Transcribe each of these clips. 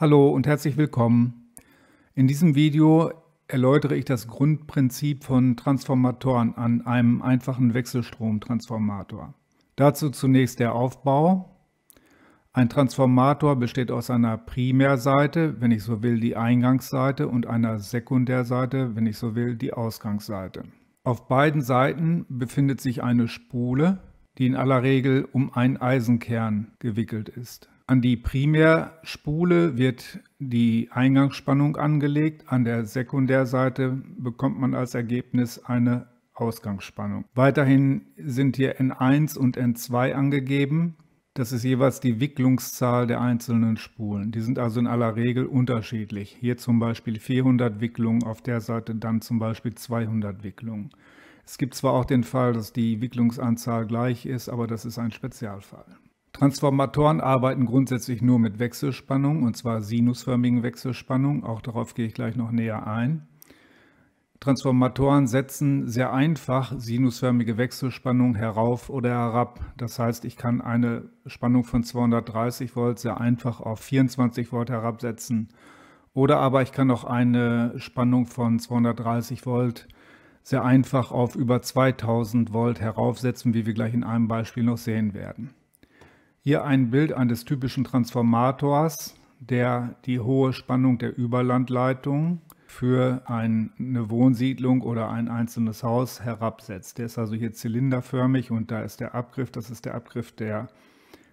Hallo und herzlich willkommen. In diesem Video erläutere ich das Grundprinzip von Transformatoren an einem einfachen Wechselstromtransformator. Dazu zunächst der Aufbau. Ein Transformator besteht aus einer Primärseite, wenn ich so will die Eingangsseite, und einer Sekundärseite, wenn ich so will die Ausgangsseite. Auf beiden Seiten befindet sich eine Spule, die in aller Regel um einen Eisenkern gewickelt ist. An die Primärspule wird die Eingangsspannung angelegt, an der Sekundärseite bekommt man als Ergebnis eine Ausgangsspannung. Weiterhin sind hier N1 und N2 angegeben. Das ist jeweils die Wicklungszahl der einzelnen Spulen. Die sind also in aller Regel unterschiedlich. Hier zum Beispiel 400 Wicklungen, auf der Seite dann zum Beispiel 200 Wicklungen. Es gibt zwar auch den Fall, dass die Wicklungsanzahl gleich ist, aber das ist ein Spezialfall. Transformatoren arbeiten grundsätzlich nur mit Wechselspannung und zwar sinusförmigen Wechselspannung. Auch darauf gehe ich gleich noch näher ein. Transformatoren setzen sehr einfach sinusförmige Wechselspannung herauf oder herab. Das heißt, ich kann eine Spannung von 230 Volt sehr einfach auf 24 Volt herabsetzen. Oder aber ich kann auch eine Spannung von 230 Volt sehr einfach auf über 2000 Volt heraufsetzen, wie wir gleich in einem Beispiel noch sehen werden. Hier ein Bild eines typischen Transformators, der die hohe Spannung der Überlandleitung für eine Wohnsiedlung oder ein einzelnes Haus herabsetzt. Der ist also hier zylinderförmig und da ist der Abgriff, das ist der Abgriff der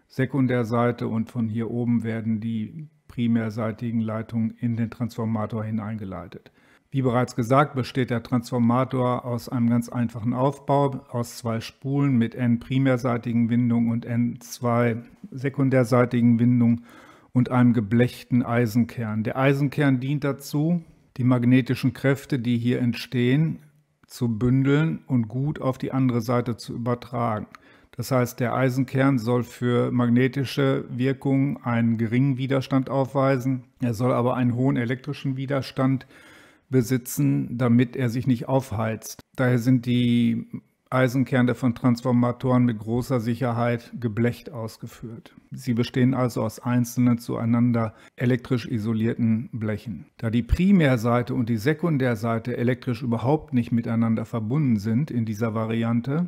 Sekundärseite und von hier oben werden die primärseitigen Leitungen in den Transformator hineingeleitet. Wie bereits gesagt, besteht der Transformator aus einem ganz einfachen Aufbau aus zwei Spulen mit N primärseitigen Windungen und n zwei sekundärseitigen Windungen und einem geblechten Eisenkern. Der Eisenkern dient dazu, die magnetischen Kräfte, die hier entstehen, zu bündeln und gut auf die andere Seite zu übertragen. Das heißt, der Eisenkern soll für magnetische Wirkungen einen geringen Widerstand aufweisen, er soll aber einen hohen elektrischen Widerstand aufweisen besitzen, damit er sich nicht aufheizt. Daher sind die Eisenkerne von Transformatoren mit großer Sicherheit geblecht ausgeführt. Sie bestehen also aus einzelnen zueinander elektrisch isolierten Blechen. Da die Primärseite und die Sekundärseite elektrisch überhaupt nicht miteinander verbunden sind in dieser Variante,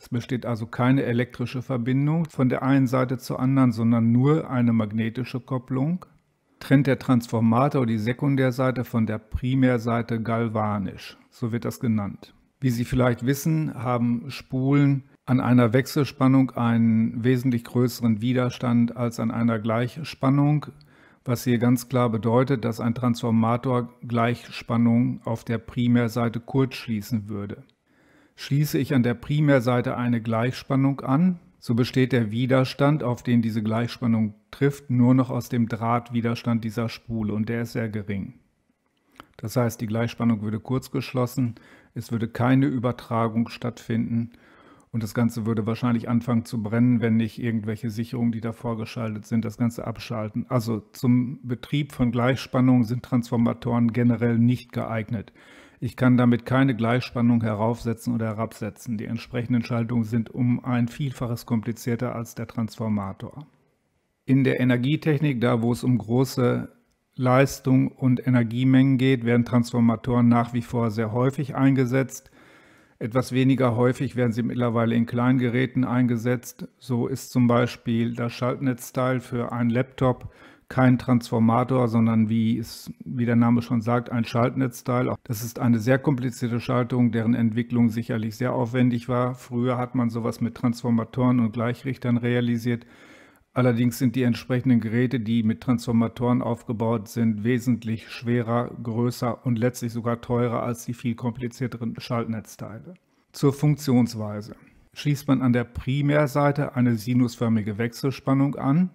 es besteht also keine elektrische Verbindung von der einen Seite zur anderen, sondern nur eine magnetische Kopplung, trennt der Transformator die Sekundärseite von der Primärseite galvanisch, so wird das genannt. Wie Sie vielleicht wissen, haben Spulen an einer Wechselspannung einen wesentlich größeren Widerstand als an einer Gleichspannung, was hier ganz klar bedeutet, dass ein Transformator Gleichspannung auf der Primärseite kurzschließen würde. Schließe ich an der Primärseite eine Gleichspannung an, so besteht der Widerstand, auf den diese Gleichspannung trifft, nur noch aus dem Drahtwiderstand dieser Spule und der ist sehr gering. Das heißt, die Gleichspannung würde kurz geschlossen, es würde keine Übertragung stattfinden und das Ganze würde wahrscheinlich anfangen zu brennen, wenn nicht irgendwelche Sicherungen, die davor geschaltet sind, das Ganze abschalten. Also zum Betrieb von Gleichspannungen sind Transformatoren generell nicht geeignet. Ich kann damit keine Gleichspannung heraufsetzen oder herabsetzen. Die entsprechenden Schaltungen sind um ein Vielfaches komplizierter als der Transformator. In der Energietechnik, da wo es um große Leistung und Energiemengen geht, werden Transformatoren nach wie vor sehr häufig eingesetzt. Etwas weniger häufig werden sie mittlerweile in kleinen Geräten eingesetzt. So ist zum Beispiel das Schaltnetzteil für einen Laptop kein Transformator, sondern wie es, wie der Name schon sagt, ein Schaltnetzteil. Das ist eine sehr komplizierte Schaltung, deren Entwicklung sicherlich sehr aufwendig war. Früher hat man sowas mit Transformatoren und Gleichrichtern realisiert. Allerdings sind die entsprechenden Geräte, die mit Transformatoren aufgebaut sind, wesentlich schwerer, größer und letztlich sogar teurer als die viel komplizierteren Schaltnetzteile. Zur Funktionsweise. Schließt man an der Primärseite eine sinusförmige Wechselspannung an,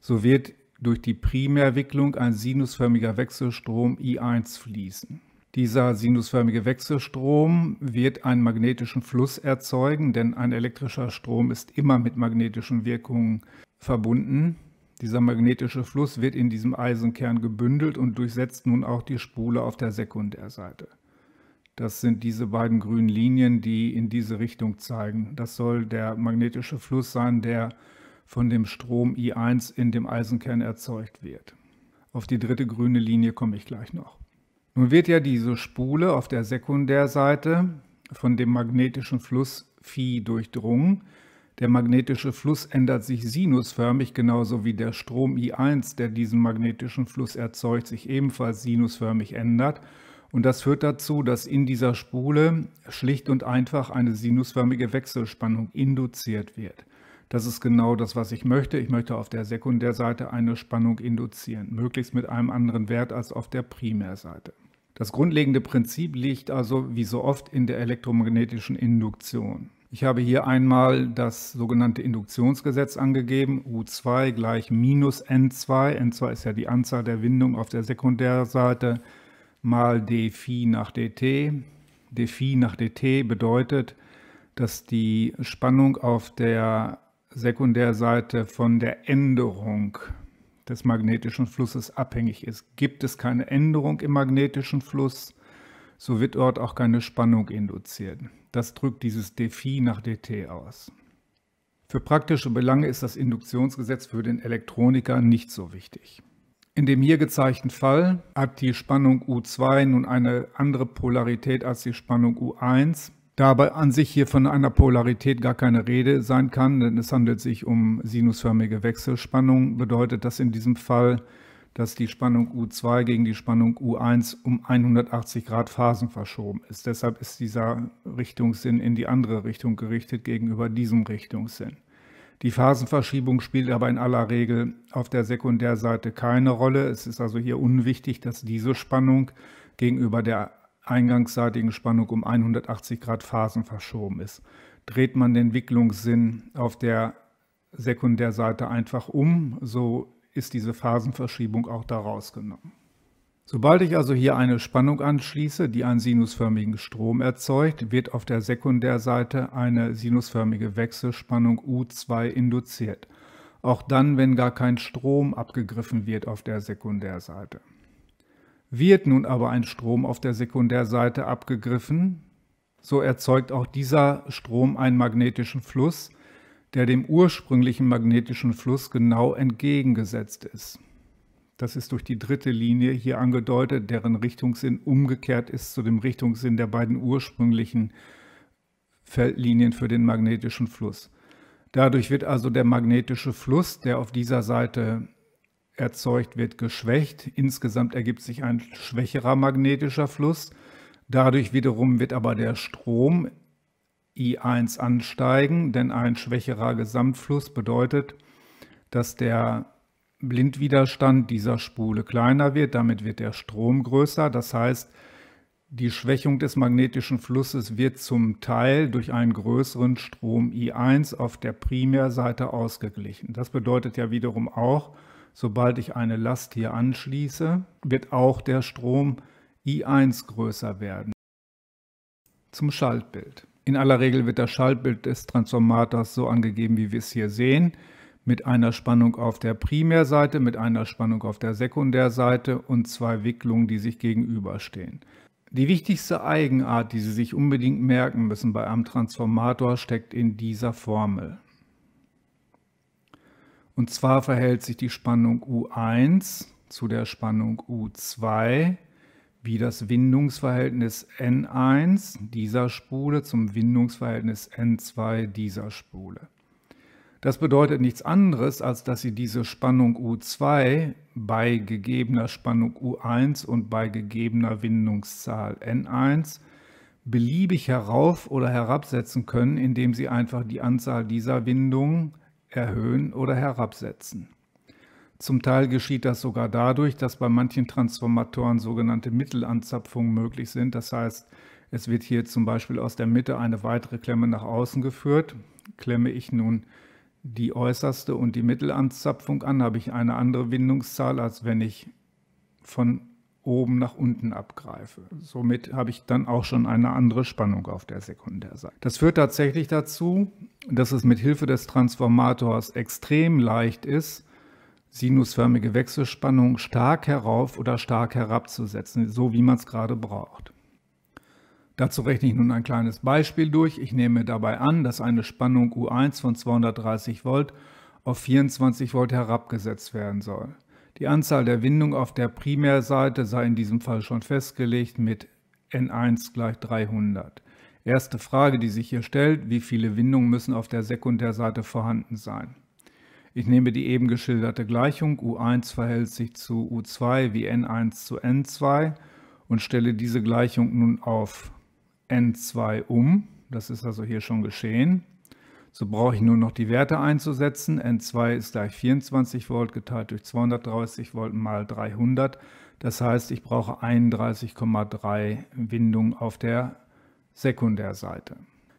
so wird durch die Primärwicklung ein sinusförmiger Wechselstrom I1 fließen. Dieser sinusförmige Wechselstrom wird einen magnetischen Fluss erzeugen, denn ein elektrischer Strom ist immer mit magnetischen Wirkungen verbunden. Dieser magnetische Fluss wird in diesem Eisenkern gebündelt und durchsetzt nun auch die Spule auf der Sekundärseite. Das sind diese beiden grünen Linien, die in diese Richtung zeigen. Das soll der magnetische Fluss sein, der von dem Strom I1 in dem Eisenkern erzeugt wird. Auf die dritte grüne Linie komme ich gleich noch. Nun wird ja diese Spule auf der Sekundärseite von dem magnetischen Fluss Phi durchdrungen. Der magnetische Fluss ändert sich sinusförmig, genauso wie der Strom I1, der diesen magnetischen Fluss erzeugt, sich ebenfalls sinusförmig ändert. Und das führt dazu, dass in dieser Spule schlicht und einfach eine sinusförmige Wechselspannung induziert wird. Das ist genau das, was ich möchte. Ich möchte auf der Sekundärseite eine Spannung induzieren, möglichst mit einem anderen Wert als auf der Primärseite. Das grundlegende Prinzip liegt also wie so oft in der elektromagnetischen Induktion. Ich habe hier einmal das sogenannte Induktionsgesetz angegeben, U2 gleich minus N2. N2 ist ja die Anzahl der Windungen auf der Sekundärseite mal dphi nach dt. dphi nach dt bedeutet, dass die Spannung auf der Sekundärseite von der Änderung des magnetischen Flusses abhängig ist. Gibt es keine Änderung im magnetischen Fluss, so wird dort auch keine Spannung induziert. Das drückt dieses dφ nach dt aus. Für praktische Belange ist das Induktionsgesetz für den Elektroniker nicht so wichtig. In dem hier gezeigten Fall hat die Spannung U2 nun eine andere Polarität als die Spannung U1 da aber an sich hier von einer Polarität gar keine Rede sein kann, denn es handelt sich um sinusförmige Wechselspannung, bedeutet das in diesem Fall, dass die Spannung U2 gegen die Spannung U1 um 180 Grad Phasen verschoben ist. Deshalb ist dieser Richtungssinn in die andere Richtung gerichtet gegenüber diesem Richtungssinn. Die Phasenverschiebung spielt aber in aller Regel auf der Sekundärseite keine Rolle. Es ist also hier unwichtig, dass diese Spannung gegenüber der eingangsseitigen Spannung um 180 Grad Phasen verschoben ist. Dreht man den Wicklungssinn auf der Sekundärseite einfach um, so ist diese Phasenverschiebung auch daraus genommen. Sobald ich also hier eine Spannung anschließe, die einen sinusförmigen Strom erzeugt, wird auf der Sekundärseite eine sinusförmige Wechselspannung U2 induziert. Auch dann, wenn gar kein Strom abgegriffen wird auf der Sekundärseite. Wird nun aber ein Strom auf der Sekundärseite abgegriffen, so erzeugt auch dieser Strom einen magnetischen Fluss, der dem ursprünglichen magnetischen Fluss genau entgegengesetzt ist. Das ist durch die dritte Linie hier angedeutet, deren Richtungssinn umgekehrt ist zu dem Richtungssinn der beiden ursprünglichen Feldlinien für den magnetischen Fluss. Dadurch wird also der magnetische Fluss, der auf dieser Seite erzeugt wird, geschwächt. Insgesamt ergibt sich ein schwächerer magnetischer Fluss. Dadurch wiederum wird aber der Strom I1 ansteigen, denn ein schwächerer Gesamtfluss bedeutet, dass der Blindwiderstand dieser Spule kleiner wird, damit wird der Strom größer. Das heißt, die Schwächung des magnetischen Flusses wird zum Teil durch einen größeren Strom I1 auf der Primärseite ausgeglichen. Das bedeutet ja wiederum auch, Sobald ich eine Last hier anschließe, wird auch der Strom I1 größer werden. Zum Schaltbild. In aller Regel wird das Schaltbild des Transformators so angegeben, wie wir es hier sehen, mit einer Spannung auf der Primärseite, mit einer Spannung auf der Sekundärseite und zwei Wicklungen, die sich gegenüberstehen. Die wichtigste Eigenart, die Sie sich unbedingt merken müssen bei einem Transformator, steckt in dieser Formel. Und zwar verhält sich die Spannung U1 zu der Spannung U2 wie das Windungsverhältnis N1 dieser Spule zum Windungsverhältnis N2 dieser Spule. Das bedeutet nichts anderes, als dass Sie diese Spannung U2 bei gegebener Spannung U1 und bei gegebener Windungszahl N1 beliebig herauf- oder herabsetzen können, indem Sie einfach die Anzahl dieser Windungen erhöhen oder herabsetzen. Zum Teil geschieht das sogar dadurch, dass bei manchen Transformatoren sogenannte Mittelanzapfungen möglich sind. Das heißt, es wird hier zum Beispiel aus der Mitte eine weitere Klemme nach außen geführt. Klemme ich nun die äußerste und die Mittelanzapfung an, habe ich eine andere Windungszahl, als wenn ich von oben nach unten abgreife. Somit habe ich dann auch schon eine andere Spannung auf der Sekundärseite. Das führt tatsächlich dazu, dass es mit Hilfe des Transformators extrem leicht ist, sinusförmige Wechselspannung stark herauf oder stark herabzusetzen, so wie man es gerade braucht. Dazu rechne ich nun ein kleines Beispiel durch. Ich nehme dabei an, dass eine Spannung U1 von 230 Volt auf 24 Volt herabgesetzt werden soll. Die Anzahl der Windungen auf der Primärseite sei in diesem Fall schon festgelegt mit N1 gleich 300. Erste Frage, die sich hier stellt, wie viele Windungen müssen auf der Sekundärseite vorhanden sein? Ich nehme die eben geschilderte Gleichung, U1 verhält sich zu U2 wie N1 zu N2 und stelle diese Gleichung nun auf N2 um. Das ist also hier schon geschehen. So brauche ich nur noch die Werte einzusetzen. N2 ist gleich 24 Volt geteilt durch 230 Volt mal 300. Das heißt, ich brauche 31,3 Windungen auf der Sekundärseite.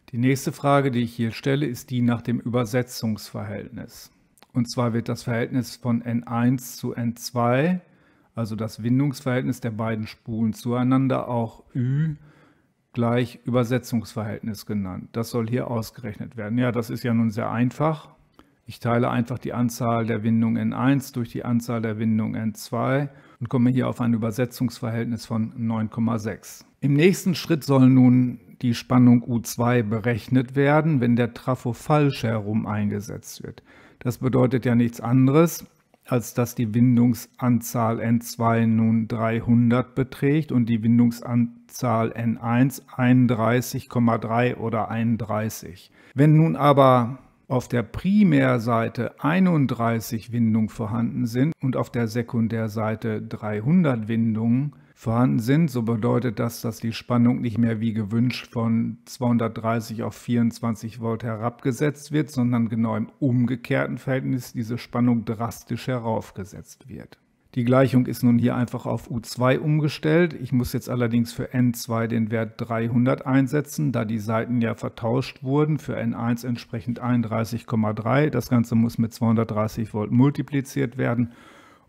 Die nächste Frage, die ich hier stelle, ist die nach dem Übersetzungsverhältnis. Und zwar wird das Verhältnis von N1 zu N2, also das Windungsverhältnis der beiden Spulen zueinander, auch Ü gleich Übersetzungsverhältnis genannt. Das soll hier ausgerechnet werden. Ja, das ist ja nun sehr einfach. Ich teile einfach die Anzahl der Windungen N1 durch die Anzahl der Windungen N2 und komme hier auf ein Übersetzungsverhältnis von 9,6. Im nächsten Schritt soll nun die Spannung U2 berechnet werden, wenn der Trafo falsch herum eingesetzt wird. Das bedeutet ja nichts anderes, als dass die Windungsanzahl N2 nun 300 beträgt und die Windungsanzahl N1 31,3 oder 31. Wenn nun aber auf der Primärseite 31 Windungen vorhanden sind und auf der Sekundärseite 300 Windungen, vorhanden sind. So bedeutet das, dass die Spannung nicht mehr wie gewünscht von 230 auf 24 Volt herabgesetzt wird, sondern genau im umgekehrten Verhältnis diese Spannung drastisch heraufgesetzt wird. Die Gleichung ist nun hier einfach auf U2 umgestellt. Ich muss jetzt allerdings für N2 den Wert 300 einsetzen, da die Seiten ja vertauscht wurden. Für N1 entsprechend 31,3. Das Ganze muss mit 230 Volt multipliziert werden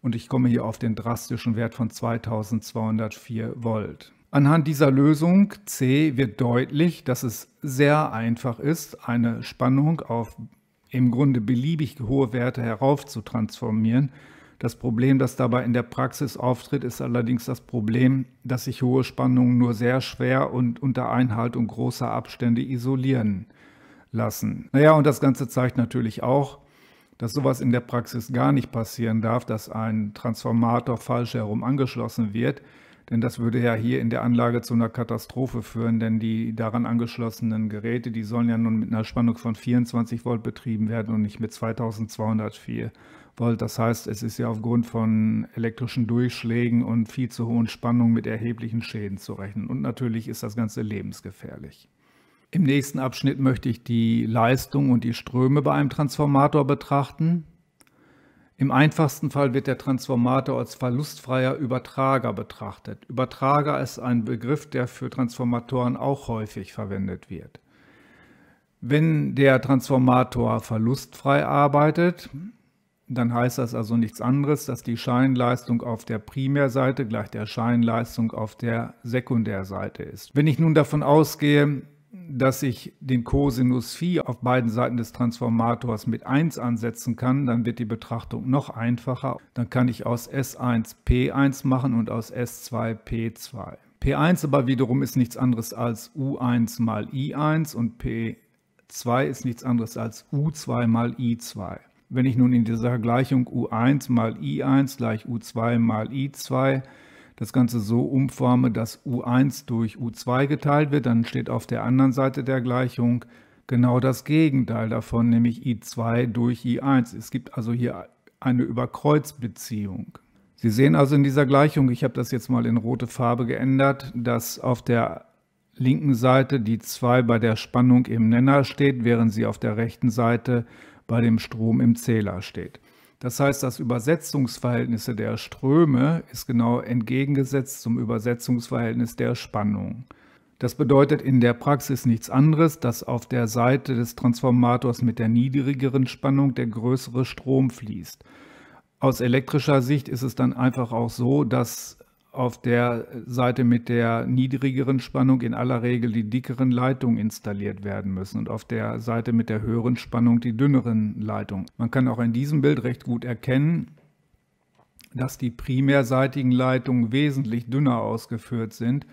und ich komme hier auf den drastischen Wert von 2204 Volt. Anhand dieser Lösung C wird deutlich, dass es sehr einfach ist, eine Spannung auf im Grunde beliebig hohe Werte herauf zu transformieren. Das Problem, das dabei in der Praxis auftritt, ist allerdings das Problem, dass sich hohe Spannungen nur sehr schwer und unter Einhaltung großer Abstände isolieren lassen. Naja, und das Ganze zeigt natürlich auch, dass sowas in der Praxis gar nicht passieren darf, dass ein Transformator falsch herum angeschlossen wird. Denn das würde ja hier in der Anlage zu einer Katastrophe führen, denn die daran angeschlossenen Geräte, die sollen ja nun mit einer Spannung von 24 Volt betrieben werden und nicht mit 2204 Volt. Das heißt, es ist ja aufgrund von elektrischen Durchschlägen und viel zu hohen Spannungen mit erheblichen Schäden zu rechnen. Und natürlich ist das Ganze lebensgefährlich. Im nächsten Abschnitt möchte ich die Leistung und die Ströme bei einem Transformator betrachten. Im einfachsten Fall wird der Transformator als verlustfreier Übertrager betrachtet. Übertrager ist ein Begriff, der für Transformatoren auch häufig verwendet wird. Wenn der Transformator verlustfrei arbeitet, dann heißt das also nichts anderes, dass die Scheinleistung auf der Primärseite gleich der Scheinleistung auf der Sekundärseite ist. Wenn ich nun davon ausgehe, dass ich den Cosinus Phi auf beiden Seiten des Transformators mit 1 ansetzen kann, dann wird die Betrachtung noch einfacher. Dann kann ich aus S1 P1 machen und aus S2 P2. P1 aber wiederum ist nichts anderes als U1 mal I1 und P2 ist nichts anderes als U2 mal I2. Wenn ich nun in dieser Gleichung U1 mal I1 gleich U2 mal I2 das Ganze so umforme, dass U1 durch U2 geteilt wird, dann steht auf der anderen Seite der Gleichung genau das Gegenteil davon, nämlich I2 durch I1. Es gibt also hier eine Überkreuzbeziehung. Sie sehen also in dieser Gleichung, ich habe das jetzt mal in rote Farbe geändert, dass auf der linken Seite die 2 bei der Spannung im Nenner steht, während sie auf der rechten Seite bei dem Strom im Zähler steht. Das heißt, das Übersetzungsverhältnis der Ströme ist genau entgegengesetzt zum Übersetzungsverhältnis der Spannung. Das bedeutet in der Praxis nichts anderes, dass auf der Seite des Transformators mit der niedrigeren Spannung der größere Strom fließt. Aus elektrischer Sicht ist es dann einfach auch so, dass auf der Seite mit der niedrigeren Spannung in aller Regel die dickeren Leitungen installiert werden müssen und auf der Seite mit der höheren Spannung die dünneren Leitungen. Man kann auch in diesem Bild recht gut erkennen, dass die primärseitigen Leitungen wesentlich dünner ausgeführt sind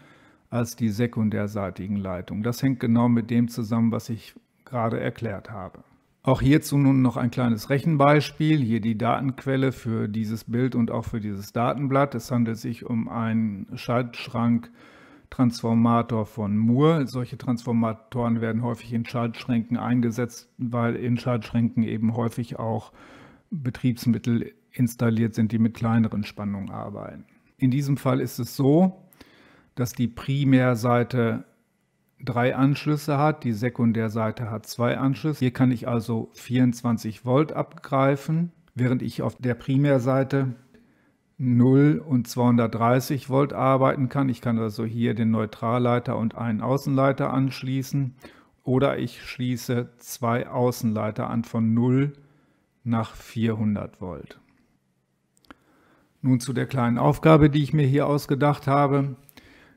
als die sekundärseitigen Leitungen. Das hängt genau mit dem zusammen, was ich gerade erklärt habe. Auch hierzu nun noch ein kleines Rechenbeispiel. Hier die Datenquelle für dieses Bild und auch für dieses Datenblatt. Es handelt sich um einen Schaltschrank-Transformator von Moore. Solche Transformatoren werden häufig in Schaltschränken eingesetzt, weil in Schaltschränken eben häufig auch Betriebsmittel installiert sind, die mit kleineren Spannungen arbeiten. In diesem Fall ist es so, dass die Primärseite drei Anschlüsse hat, die Sekundärseite hat zwei Anschlüsse. Hier kann ich also 24 Volt abgreifen, während ich auf der Primärseite 0 und 230 Volt arbeiten kann. Ich kann also hier den Neutralleiter und einen Außenleiter anschließen oder ich schließe zwei Außenleiter an von 0 nach 400 Volt. Nun zu der kleinen Aufgabe, die ich mir hier ausgedacht habe.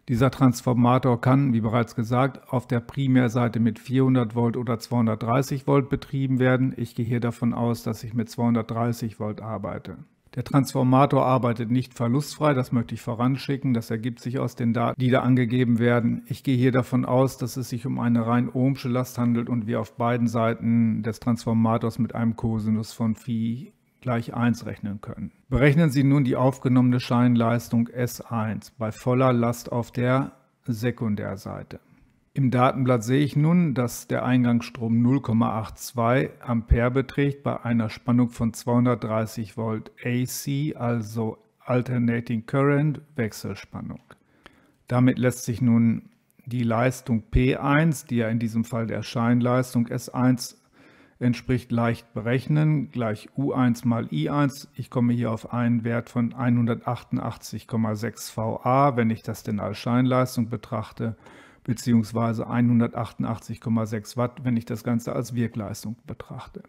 Dieser Transformator kann, wie bereits gesagt, auf der Primärseite mit 400 Volt oder 230 Volt betrieben werden. Ich gehe hier davon aus, dass ich mit 230 Volt arbeite. Der Transformator arbeitet nicht verlustfrei, das möchte ich voranschicken. Das ergibt sich aus den Daten, die da angegeben werden. Ich gehe hier davon aus, dass es sich um eine rein ohmsche Last handelt und wir auf beiden Seiten des Transformators mit einem Kosinus von Phi gleich 1 rechnen können. Berechnen Sie nun die aufgenommene Scheinleistung S1 bei voller Last auf der Sekundärseite. Im Datenblatt sehe ich nun, dass der Eingangsstrom 0,82 Ampere beträgt bei einer Spannung von 230 Volt AC, also Alternating Current, Wechselspannung. Damit lässt sich nun die Leistung P1, die ja in diesem Fall der Scheinleistung S1 entspricht leicht berechnen, gleich U1 mal I1. Ich komme hier auf einen Wert von 188,6 VA, wenn ich das denn als Scheinleistung betrachte, beziehungsweise 188,6 Watt, wenn ich das Ganze als Wirkleistung betrachte.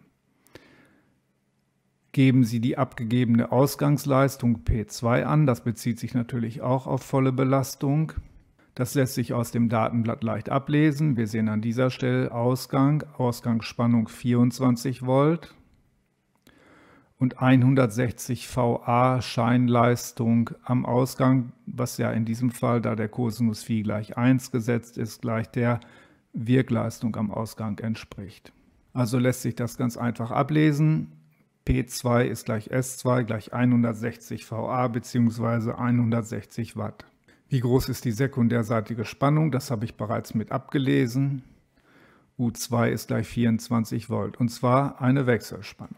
Geben Sie die abgegebene Ausgangsleistung P2 an, das bezieht sich natürlich auch auf volle Belastung. Das lässt sich aus dem Datenblatt leicht ablesen. Wir sehen an dieser Stelle Ausgang, Ausgangsspannung 24 Volt und 160 VA Scheinleistung am Ausgang, was ja in diesem Fall, da der Cosinus Phi gleich 1 gesetzt ist, gleich der Wirkleistung am Ausgang entspricht. Also lässt sich das ganz einfach ablesen. P2 ist gleich S2 gleich 160 VA bzw. 160 Watt. Wie groß ist die sekundärseitige Spannung? Das habe ich bereits mit abgelesen. U2 ist gleich 24 Volt, und zwar eine Wechselspannung.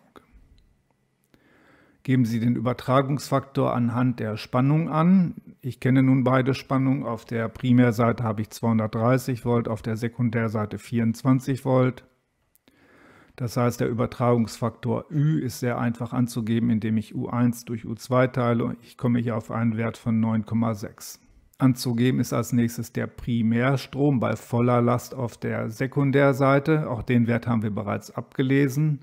Geben Sie den Übertragungsfaktor anhand der Spannung an. Ich kenne nun beide Spannungen. Auf der Primärseite habe ich 230 Volt, auf der Sekundärseite 24 Volt. Das heißt, der Übertragungsfaktor Ü ist sehr einfach anzugeben, indem ich U1 durch U2 teile. Ich komme hier auf einen Wert von 9,6. Anzugeben ist als nächstes der Primärstrom bei voller Last auf der Sekundärseite. Auch den Wert haben wir bereits abgelesen.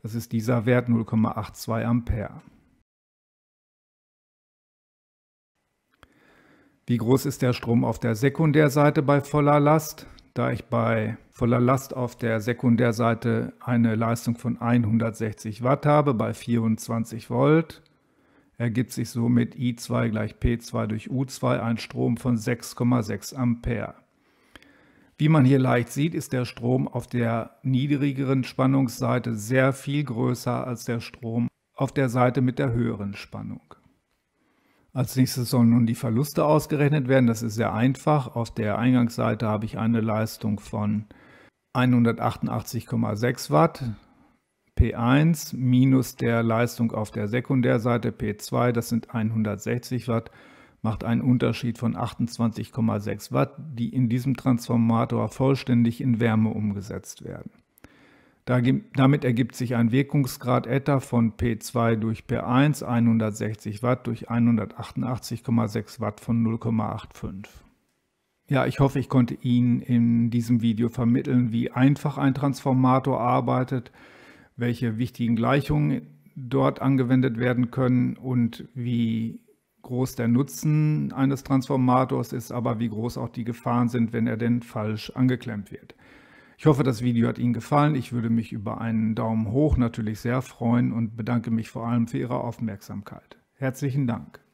Das ist dieser Wert 0,82 Ampere. Wie groß ist der Strom auf der Sekundärseite bei voller Last? Da ich bei voller Last auf der Sekundärseite eine Leistung von 160 Watt habe bei 24 Volt, ergibt sich somit I2 gleich P2 durch U2 ein Strom von 6,6 Ampere. Wie man hier leicht sieht, ist der Strom auf der niedrigeren Spannungsseite sehr viel größer als der Strom auf der Seite mit der höheren Spannung. Als nächstes sollen nun die Verluste ausgerechnet werden. Das ist sehr einfach. Auf der Eingangsseite habe ich eine Leistung von 188,6 Watt. P1 minus der Leistung auf der Sekundärseite P2, das sind 160 Watt, macht einen Unterschied von 28,6 Watt, die in diesem Transformator vollständig in Wärme umgesetzt werden. Damit ergibt sich ein Wirkungsgrad Eta von P2 durch P1 160 Watt durch 188,6 Watt von 0,85. Ja, ich hoffe, ich konnte Ihnen in diesem Video vermitteln, wie einfach ein Transformator arbeitet, welche wichtigen Gleichungen dort angewendet werden können und wie groß der Nutzen eines Transformators ist, aber wie groß auch die Gefahren sind, wenn er denn falsch angeklemmt wird. Ich hoffe, das Video hat Ihnen gefallen. Ich würde mich über einen Daumen hoch natürlich sehr freuen und bedanke mich vor allem für Ihre Aufmerksamkeit. Herzlichen Dank.